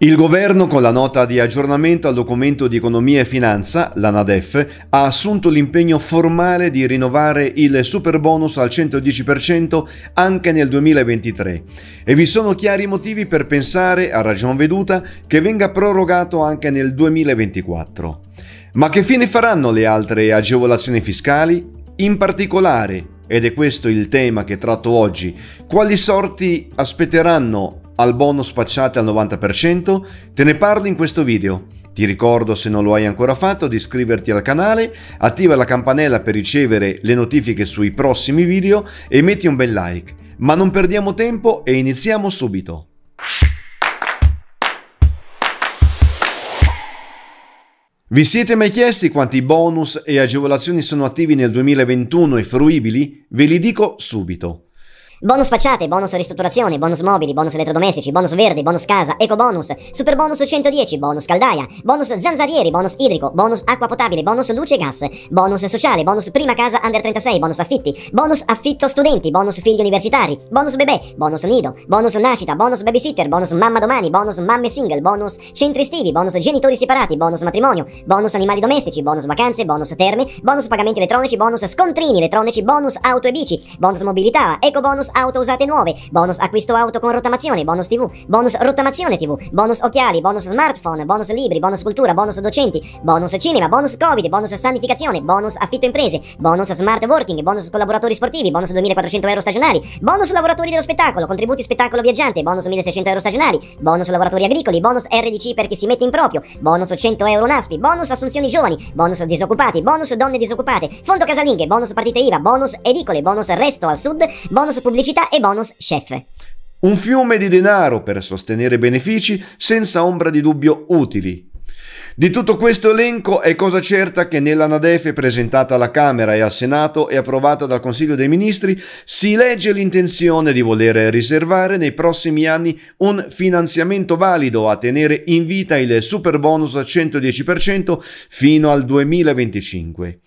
Il governo con la nota di aggiornamento al documento di economia e finanza, la NADEF, ha assunto l'impegno formale di rinnovare il superbonus al 110% anche nel 2023 e vi sono chiari motivi per pensare, a ragion veduta, che venga prorogato anche nel 2024. Ma che fine faranno le altre agevolazioni fiscali? In particolare, ed è questo il tema che tratto oggi, quali sorti aspetteranno al bonus facciate al 90%? Te ne parlo in questo video. Ti ricordo se non lo hai ancora fatto di iscriverti al canale, attiva la campanella per ricevere le notifiche sui prossimi video e metti un bel like. Ma non perdiamo tempo e iniziamo subito. Vi siete mai chiesti quanti bonus e agevolazioni sono attivi nel 2021 e fruibili? Ve li dico subito. Bonus facciate, bonus ristrutturazione, bonus mobili, bonus elettrodomestici, bonus verde, bonus casa, eco bonus, super bonus 110, bonus caldaia, bonus zanzarieri, bonus idrico, bonus acqua potabile, bonus luce e gas, bonus sociale, bonus prima casa under 36, bonus affitti, bonus affitto studenti, bonus figli universitari, bonus bebè, bonus nido, bonus nascita, bonus babysitter, bonus mamma domani, bonus mamme single, bonus centri estivi, bonus genitori separati, bonus matrimonio, bonus animali domestici, bonus vacanze, bonus terme, bonus pagamenti elettronici, bonus scontrini elettronici, bonus auto e bici, bonus mobilità, eco bonus bonus auto usate nuove, bonus acquisto auto con rottamazione, bonus tv, bonus rottamazione tv, bonus occhiali, bonus smartphone, bonus libri, bonus cultura, bonus docenti, bonus cinema, bonus covid, bonus sanificazione, bonus affitto imprese, bonus smart working, bonus collaboratori sportivi, bonus 2400 euro stagionali, bonus lavoratori dello spettacolo, contributi spettacolo viaggiante, bonus 1600 euro stagionali, bonus lavoratori agricoli, bonus RDC per chi si mette in proprio, bonus 100 euro NASPI, bonus assunzioni giovani, bonus disoccupati, bonus donne disoccupate, fondo casalinghe, bonus partite IVA, bonus edicole, bonus resto al sud, bonus pubblicità pubblicità e bonus chef. Un fiume di denaro per sostenere benefici senza ombra di dubbio utili. Di tutto questo elenco è cosa certa che nella NADEF presentata alla Camera e al Senato e approvata dal Consiglio dei Ministri si legge l'intenzione di voler riservare nei prossimi anni un finanziamento valido a tenere in vita il super bonus al 110% fino al 2025.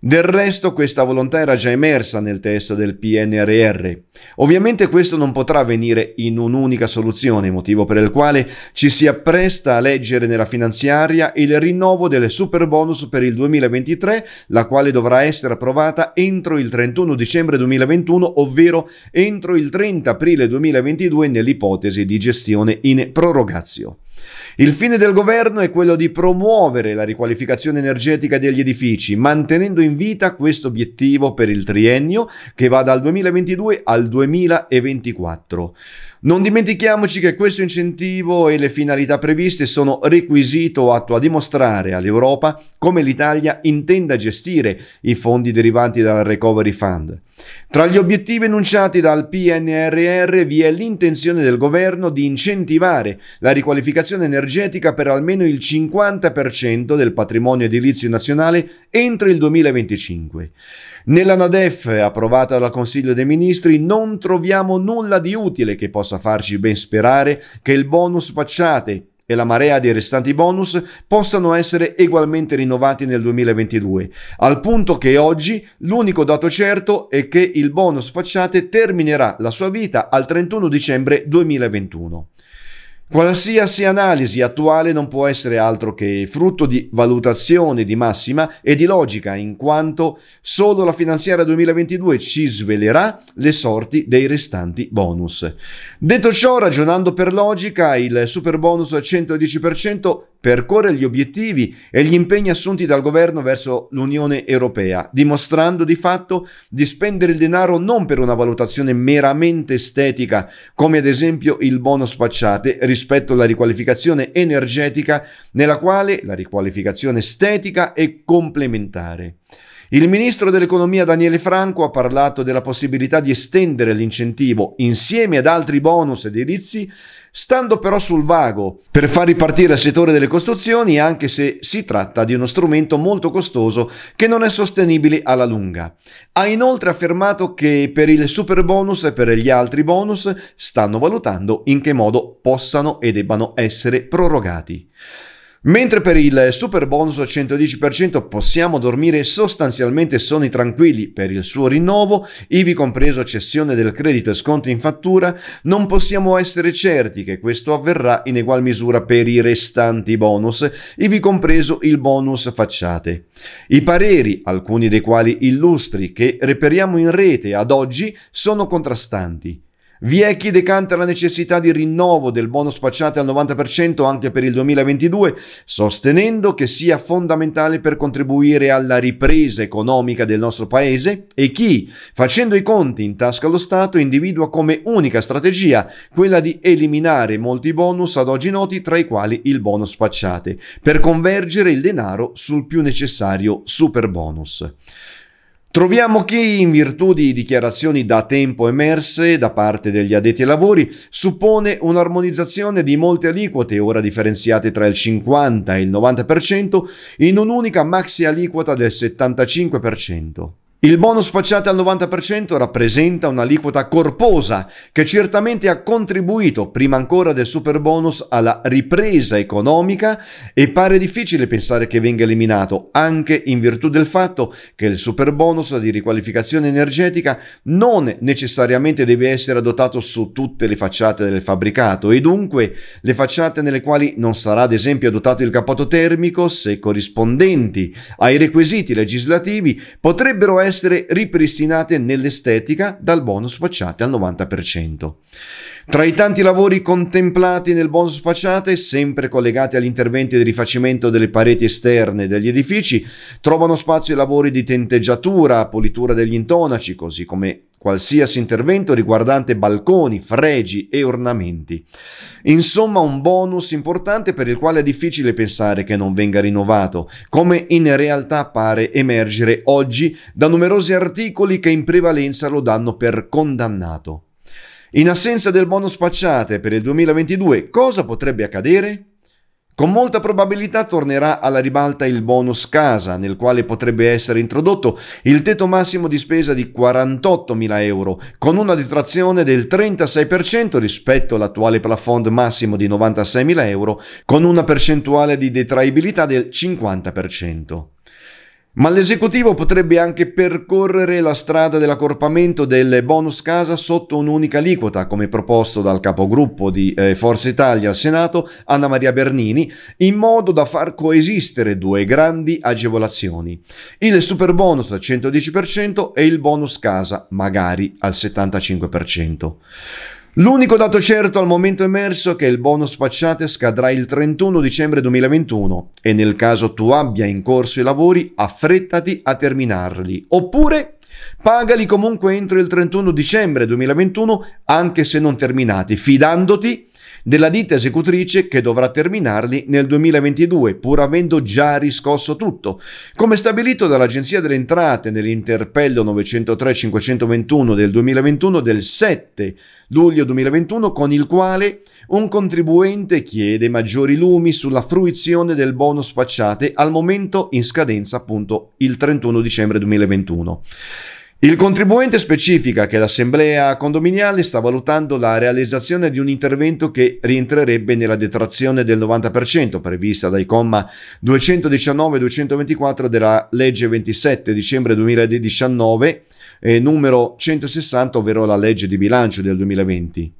Del resto questa volontà era già emersa nel testo del PNRR. Ovviamente questo non potrà avvenire in un'unica soluzione, motivo per il quale ci si appresta a leggere nella finanziaria il rinnovo del super bonus per il 2023, la quale dovrà essere approvata entro il 31 dicembre 2021, ovvero entro il 30 aprile 2022 nell'ipotesi di gestione in prorogazio. Il fine del governo è quello di promuovere la riqualificazione energetica degli edifici, mantenendo in vita questo obiettivo per il triennio che va dal 2022 al 2024. Non dimentichiamoci che questo incentivo e le finalità previste sono requisito atto a dimostrare all'Europa come l'Italia intenda gestire i fondi derivanti dal Recovery Fund. Tra gli obiettivi enunciati dal PNRR vi è l'intenzione del governo di incentivare la riqualificazione energetica per almeno il 50% del patrimonio edilizio nazionale entro il 2025. Nella NADEF approvata dal Consiglio dei Ministri non troviamo nulla di utile che possa possa farci ben sperare che il bonus facciate e la marea dei restanti bonus possano essere ugualmente rinnovati nel 2022, al punto che oggi l'unico dato certo è che il bonus facciate terminerà la sua vita al 31 dicembre 2021. Qualsiasi analisi attuale non può essere altro che frutto di valutazione di massima e di logica, in quanto solo la finanziaria 2022 ci svelerà le sorti dei restanti bonus. Detto ciò, ragionando per logica, il super bonus al 110% percorre gli obiettivi e gli impegni assunti dal governo verso l'Unione Europea, dimostrando di fatto di spendere il denaro non per una valutazione meramente estetica, come ad esempio il bonus facciate rispetto alla riqualificazione energetica, nella quale la riqualificazione estetica è complementare. Il ministro dell'economia Daniele Franco ha parlato della possibilità di estendere l'incentivo insieme ad altri bonus edilizi, stando però sul vago, per far ripartire il settore delle costruzioni anche se si tratta di uno strumento molto costoso che non è sostenibile alla lunga. Ha inoltre affermato che per il super bonus e per gli altri bonus stanno valutando in che modo possano e debbano essere prorogati. Mentre per il super bonus al 110% possiamo dormire sostanzialmente sonni tranquilli per il suo rinnovo, ivi compreso cessione del credito e sconto in fattura, non possiamo essere certi che questo avverrà in egual misura per i restanti bonus, ivi compreso il bonus facciate. I pareri, alcuni dei quali illustri, che reperiamo in rete ad oggi sono contrastanti. Vi è chi decanta la necessità di rinnovo del bonus facciate al 90% anche per il 2022, sostenendo che sia fondamentale per contribuire alla ripresa economica del nostro paese, e chi, facendo i conti in tasca allo Stato, individua come unica strategia quella di eliminare molti bonus ad oggi noti, tra i quali il bonus facciate, per convergere il denaro sul più necessario super bonus. Troviamo che, in virtù di dichiarazioni da tempo emerse da parte degli addetti ai lavori, suppone un'armonizzazione di molte aliquote, ora differenziate tra il 50 e il 90%, in un'unica maxi aliquota del 75%. Il bonus facciate al 90% rappresenta un'aliquota corposa che certamente ha contribuito, prima ancora del super bonus, alla ripresa economica e pare difficile pensare che venga eliminato, anche in virtù del fatto che il super bonus di riqualificazione energetica non necessariamente deve essere adottato su tutte le facciate del fabbricato e dunque le facciate nelle quali non sarà ad esempio adottato il capotto termico, se corrispondenti ai requisiti legislativi, potrebbero essere essere ripristinate nell'estetica dal bonus facciate al 90%. Tra i tanti lavori contemplati nel bonus facciate, sempre collegati agli interventi di rifacimento delle pareti esterne degli edifici, trovano spazio i lavori di tenteggiatura, pulitura degli intonaci, così come qualsiasi intervento riguardante balconi, fregi e ornamenti. Insomma un bonus importante per il quale è difficile pensare che non venga rinnovato, come in realtà pare emergere oggi da numerosi articoli che in prevalenza lo danno per condannato. In assenza del bonus facciate per il 2022 cosa potrebbe accadere? Con molta probabilità tornerà alla ribalta il bonus casa, nel quale potrebbe essere introdotto il tetto massimo di spesa di 48.000 euro, con una detrazione del 36% rispetto all'attuale plafond massimo di 96.000 euro, con una percentuale di detraibilità del 50%. Ma l'esecutivo potrebbe anche percorrere la strada dell'accorpamento del bonus casa sotto un'unica aliquota, come proposto dal capogruppo di eh, Forza Italia al Senato, Anna Maria Bernini, in modo da far coesistere due grandi agevolazioni, il super bonus al 110% e il bonus casa, magari al 75%. L'unico dato certo al momento emerso è che il bonus facciate scadrà il 31 dicembre 2021 e nel caso tu abbia in corso i lavori affrettati a terminarli. Oppure pagali comunque entro il 31 dicembre 2021 anche se non terminati, fidandoti della ditta esecutrice che dovrà terminarli nel 2022, pur avendo già riscosso tutto. Come stabilito dall'Agenzia delle Entrate nell'interpello 903-521 del 2021 del 7 luglio 2021, con il quale un contribuente chiede maggiori lumi sulla fruizione del bonus facciate al momento in scadenza appunto il 31 dicembre 2021. Il contribuente specifica che l'assemblea condominiale sta valutando la realizzazione di un intervento che rientrerebbe nella detrazione del 90% prevista dai comma 219 e 224 della legge 27 dicembre 2019 eh, numero 160, ovvero la legge di bilancio del 2020.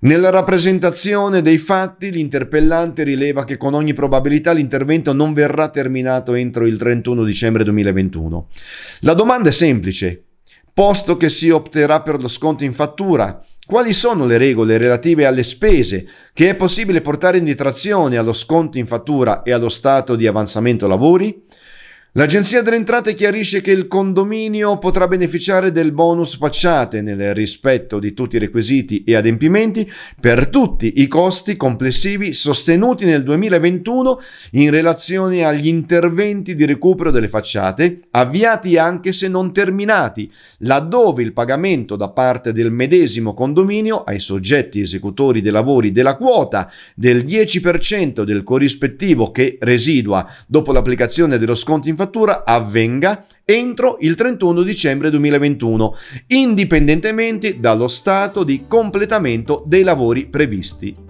Nella rappresentazione dei fatti, l'interpellante rileva che con ogni probabilità l'intervento non verrà terminato entro il 31 dicembre 2021. La domanda è semplice. Posto che si opterà per lo sconto in fattura, quali sono le regole relative alle spese che è possibile portare in detrazione allo sconto in fattura e allo stato di avanzamento lavori? L'Agenzia delle Entrate chiarisce che il condominio potrà beneficiare del bonus facciate nel rispetto di tutti i requisiti e adempimenti per tutti i costi complessivi sostenuti nel 2021 in relazione agli interventi di recupero delle facciate avviati anche se non terminati, laddove il pagamento da parte del medesimo condominio ai soggetti esecutori dei lavori della quota del 10% del corrispettivo che residua dopo l'applicazione dello sconto infatti fattura avvenga entro il 31 dicembre 2021, indipendentemente dallo stato di completamento dei lavori previsti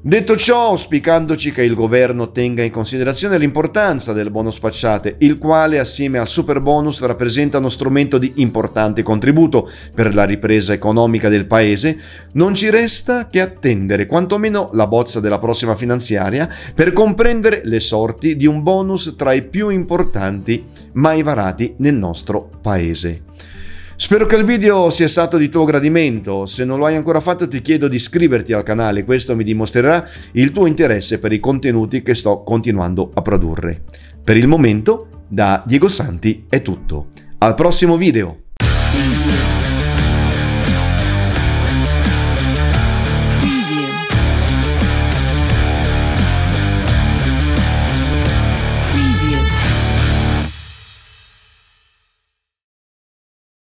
Detto ciò, auspicandoci che il governo tenga in considerazione l'importanza del bonus facciate, il quale assieme al super bonus rappresenta uno strumento di importante contributo per la ripresa economica del paese, non ci resta che attendere quantomeno la bozza della prossima finanziaria per comprendere le sorti di un bonus tra i più importanti mai varati nel nostro paese. Spero che il video sia stato di tuo gradimento, se non lo hai ancora fatto ti chiedo di iscriverti al canale, questo mi dimostrerà il tuo interesse per i contenuti che sto continuando a produrre. Per il momento, da Diego Santi è tutto. Al prossimo video!